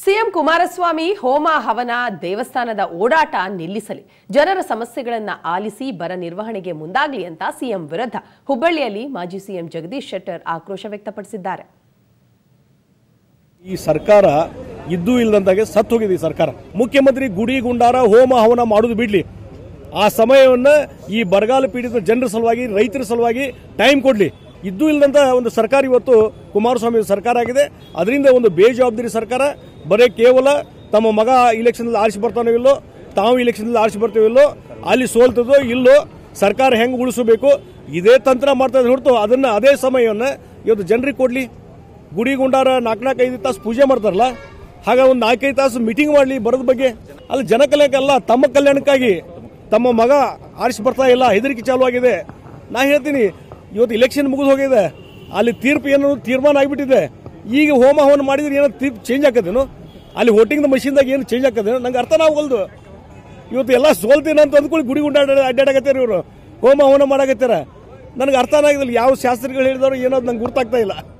CM Kumaraswamy ಹೋಮ ಹವನ ದೇವಸ್ಥಾನದ ಓಡಾಟ ನಿಲ್ಲಿಸಲಿ ಜನರ ಸಮಸ್ಯೆಗಳನ್ನು ಆಲಿಸಿ ಬರ ನಿರ್ವಹಣೆಗೆ ಮುಂದಾಗಲಿ ಅಂತ ಸಿಎಂ ವಿರುದ್ಧ ಹುಬ್ಬಳ್ಳಿಯಲ್ಲಿ ಮಾಜಿ ಸಿಎಂ ಜಗದೀಶ್ ಶೆಟ್ಟರ್ ಆಕ್ರೋಶ ವ್ಯಕ್ತಪಡಿಸಿದ್ದಾರೆ ಈ ಸರ್ಕಾರ ಇದ್ದೂ ಇಲ್ಲದಂತಾಗೆ ಸತ್ತು ಹೋಗಿದೆ ಈ ಸರ್ಕಾರ ಮುಖ್ಯಮಂತ್ರಿ ಗುಡಿ ಗುಂಡಾರ ಹೋಮ ಹವನ ಮಾಡುದು ಬಿಡ್ಲಿ ಆ ಸಮಯವನ್ನು ಈ ಬರಗಾಲ ಪೀಡಿತ ಜನರ ಸಲುವಾಗಿ ರೈತರ ಸಲುವಾಗಿ ಟೈಮ್ ಕೊಡ್ಲಿ ಇದ್ದು ಇಲ್ಲದಂತ ಒಂದು ಸರ್ಕಾರ ಇವತ್ತು ಕುಮಾರಸ್ವಾಮಿ ಸರ್ಕಾರ ಆಗಿದೆ ಅದರಿಂದ ಒಂದು ಬೇಜವಾಬ್ದಾರಿ ಸರ್ಕಾರ ಬರೀ ಕೇವಲ ತಮ್ಮ ಮಗ ಅಲ್ಲಿ ಆರಿಸಿ ಬರ್ತಾನೋ ಇಲ್ಲೋ ತಾವು ಅಲ್ಲಿ ಆರಿಸಿ ಬರ್ತೀವಿಲ್ಲೋ ಅಲ್ಲಿ ಸೋಲ್ತದೋ ಇಲ್ಲೋ ಸರ್ಕಾರ ಹೆಂಗೆ ಉಳಿಸಬೇಕು ಇದೇ ತಂತ್ರ ಮಾಡ್ತಾ ಹೊರತು ಅದನ್ನು ಅದೇ ಸಮಯವನ್ನು ಇವತ್ತು ಜನರಿಗೆ ಕೊಡಲಿ ಗುಡಿ ಗುಂಡಾರ ನಾಲ್ಕು ನಾಲ್ಕು ಐದು ತಾಸು ಪೂಜೆ ಮಾಡ್ತಾರಲ್ಲ ಹಾಗೆ ಒಂದು ನಾಲ್ಕೈದು ತಾಸು ಮೀಟಿಂಗ್ ಮಾಡಲಿ ಬರೋದ ಬಗ್ಗೆ ಅಲ್ಲಿ ಜನ ಕಲ್ಯಾಣಕ್ಕಲ್ಲ ತಮ್ಮ ಕಲ್ಯಾಣಕ್ಕಾಗಿ ತಮ್ಮ ಮಗ ಆರಿಸಿ ಬರ್ತಾ ಇಲ್ಲ ಹೆದರಿಕೆ ಚಾಲು ಆಗಿದೆ ನಾ ಹೇಳ್ತೀನಿ ಇವತ್ತು ಇಲೆಕ್ಷನ್ ಮುಗಿದು ಹೋಗಿದೆ ಅಲ್ಲಿ ತೀರ್ಪು ಏನೋ ತೀರ್ಮಾನ ಆಗಿಬಿಟ್ಟಿದೆ ಈಗ ಹೋಮ ಹವನ ಮಾಡಿದ್ರೆ ಏನೋ ತೀರ್ಪು ಚೇಂಜ್ ಹಾಕೋದೇನು ಅಲ್ಲಿ ವೋಟಿಂಗ್ ಮಷೀನ್ದಾಗ ಏನು ಚೇಂಜ್ ಆಗ್ತದೆ ನಂಗೆ ಅರ್ಥನೇ ಆಗೋಲ್ದು ಇವತ್ತು ಎಲ್ಲ ಸೋಲ್ತೀನಿ ಅಂತ ಅಂದ್ಕೊಂಡು ಗುಡಿ ಗುಂಡಾಡ ಅಡ್ಡಾಡಕತ್ತಾರೆ ಇವರು ಹೋಮ ಹವನ ಮಾಡಾಕತ್ತಾರೆ ನನಗೆ ಅರ್ಥ ಯಾವ ಶಾಸ್ತ್ರಿಗಳು ಹೇಳಿದವರು ಏನೋ ನಂಗೆ ಗುರ್ತಾಗ್ತಾ ಇಲ್ಲ